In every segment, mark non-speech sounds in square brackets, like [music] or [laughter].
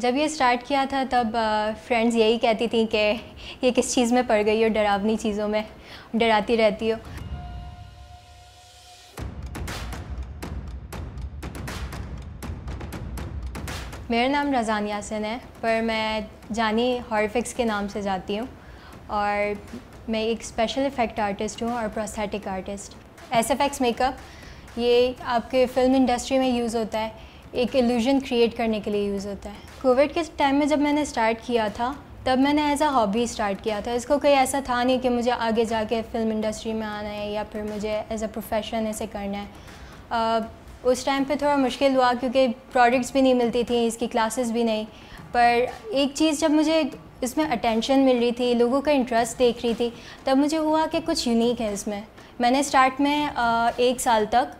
जब ये स्टार्ट किया था तब फ्रेंड्स यही कहती थी कि ये किस चीज़ में पड़ गई हो डरावनी चीज़ों में डराती रहती हो मेरा नाम रज़ान यासिन है पर मैं जानी हॉरफिक्स के नाम से जाती हूँ और मैं एक स्पेशल इफ़ेक्ट आर्टिस्ट हूँ और prosthetic artist S F X makeup ये आपके फ़िल्म इंडस्ट्री में यूज़ होता है एक एल्यूजन क्रिएट करने के लिए यूज़ होता है कोविड के टाइम में जब मैंने स्टार्ट किया था तब मैंने एज आ हॉबी स्टार्ट किया था इसको कोई ऐसा था नहीं कि मुझे आगे जाके फिल्म इंडस्ट्री में आना है या फिर मुझे एज अ प्रोफेशन इसे करना है uh, उस टाइम पे थोड़ा मुश्किल हुआ क्योंकि प्रोडक्ट्स भी नहीं मिलती थी इसकी क्लासेस भी नहीं पर एक चीज़ जब मुझे इसमें अटेंशन मिल रही थी लोगों का इंटरेस्ट देख रही थी तब मुझे हुआ कि कुछ यूनिक है इसमें मैंने स्टार्ट में एक साल तक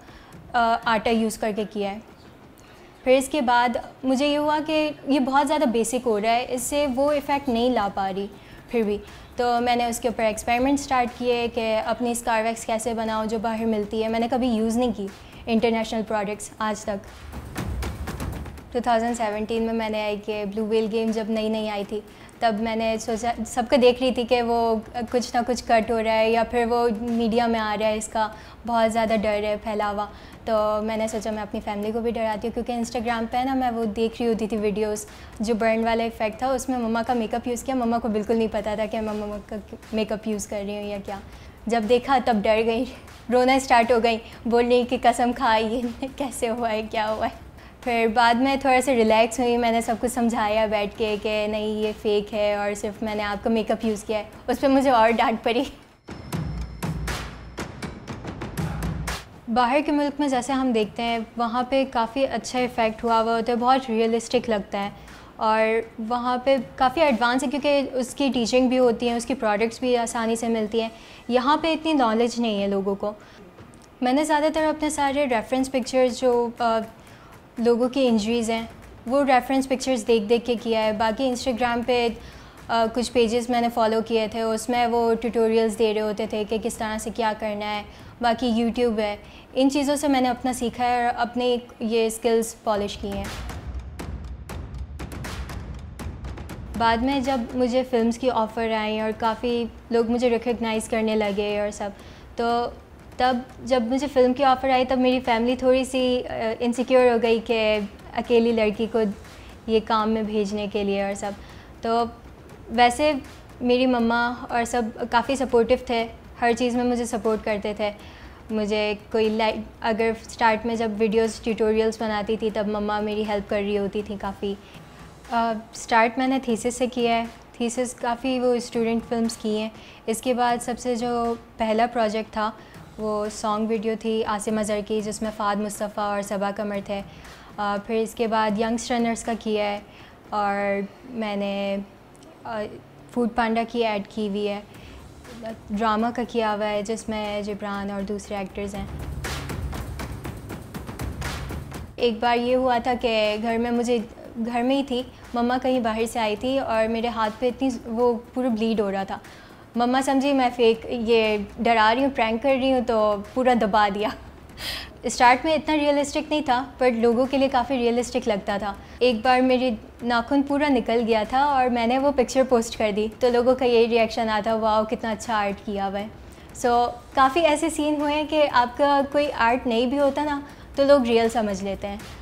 आटा यूज़ करके किया है फिर इसके बाद मुझे ये हुआ कि ये बहुत ज़्यादा बेसिक हो रहा है इससे वो इफ़ेक्ट नहीं ला पा रही फिर भी तो मैंने उसके ऊपर एक्सपेरिमेंट स्टार्ट किए कि अपनी स्कारवैक्स कैसे बनाओ जो बाहर मिलती है मैंने कभी यूज़ नहीं की इंटरनेशनल प्रोडक्ट्स आज तक 2017 में मैंने आई कि ब्लू वेल गेम जब नई नई आई थी तब मैंने सोचा सबको देख रही थी कि वो कुछ ना कुछ कट हो रहा है या फिर वो मीडिया में आ रहा है इसका बहुत ज़्यादा डर है फैलावा तो मैंने सोचा मैं अपनी फैमिली को भी डराती हूँ क्योंकि इंस्टाग्राम पे ना मैं वो देख रही होती थी वीडियोस जो बर्न वाला इफ़ेक्ट था उसमें मम्मा का मेकअप यूज़ किया मम्मा को बिल्कुल नहीं पता था कि मैं मम्मा का मेकअप यूज़ कर रही हूँ या क्या जब देखा तब डर गई रोना स्टार्ट हो गई बोल रही कि कसम खाई ये [laughs] कैसे हुआ है क्या हुआ है फिर बाद में थोड़ा सा रिलैक्स हुई मैंने सब कुछ समझाया बैठ के कि नहीं ये फेक है और सिर्फ मैंने आपका मेकअप यूज़ किया है उस पर मुझे और डांट पड़ी बाहर के मुल्क में जैसे हम देखते हैं वहाँ पे काफ़ी अच्छा इफ़ेक्ट हुआ हुआ होता है बहुत रियलिस्टिक लगता है और वहाँ पे काफ़ी एडवांस है क्योंकि उसकी टीचिंग भी होती है उसकी प्रोडक्ट्स भी आसानी से मिलती हैं यहाँ पे इतनी नॉलेज नहीं है लोगों को मैंने ज़्यादातर अपने सारे रेफरेंस पिक्चर्स जो लोगों की इंजरीज़ हैं वो रेफरेंस पिक्चर्स देख देख के किया है बाकी इंस्टाग्राम पे आ, कुछ पेजेस मैंने फॉलो किए थे उसमें वो ट्यूटोरियल्स दे रहे होते थे कि किस तरह से क्या करना है बाकी यूट्यूब है इन चीज़ों से मैंने अपना सीखा है और अपने ये स्किल्स पॉलिश की हैं बाद में जब मुझे फिल्म्स की ऑफ़र आई और काफ़ी लोग मुझे रिकगनाइज़ करने लगे और सब तो तब जब मुझे फ़िल्म की ऑफ़र आई तब मेरी फैमिली थोड़ी सी इनसिक्योर हो गई कि अकेली लड़की को ये काम में भेजने के लिए और सब तो वैसे मेरी मम्मा और सब काफ़ी सपोर्टिव थे हर चीज़ में मुझे सपोर्ट करते थे मुझे कोई लाइक अगर स्टार्ट में जब वीडियोस ट्यूटोरियल्स बनाती थी तब मम्मा मेरी हेल्प कर रही होती थी काफ़ी स्टार्ट uh, मैंने थीसिस से किया है थीसिस काफ़ी वो स्टूडेंट फिल्म्स की हैं इसके बाद सबसे जो पहला प्रोजेक्ट था वो सॉन्ग वीडियो थी आसिम अज़र की जिसमें फ़ाद मुस्तफ़ा और सबा कमर थे आ, फिर इसके बाद यंग्स रनर्स का किया है और मैंने फूड पांडा की ऐड की हुई है ड्रामा का किया हुआ है जिसमें जिब्रान और दूसरे एक्टर्स हैं एक बार ये हुआ था कि घर में मुझे घर में ही थी मम्मा कहीं बाहर से आई थी और मेरे हाथ पे इतनी वो पूरा ब्लीड हो रहा था मम्मा समझी मैं फेक ये डरा रही हूँ प्रैंक कर रही हूँ तो पूरा दबा दिया स्टार्ट में इतना रियलिस्टिक नहीं था बट लोगों के लिए काफ़ी रियलिस्टिक लगता था एक बार मेरी नाखून पूरा निकल गया था और मैंने वो पिक्चर पोस्ट कर दी तो लोगों का यही रिएक्शन आता वाह कितना अच्छा आर्ट किया हुआ है सो so, काफ़ी ऐसे सीन हुए हैं कि आपका कोई आर्ट नहीं भी होता ना तो लोग रियल समझ लेते हैं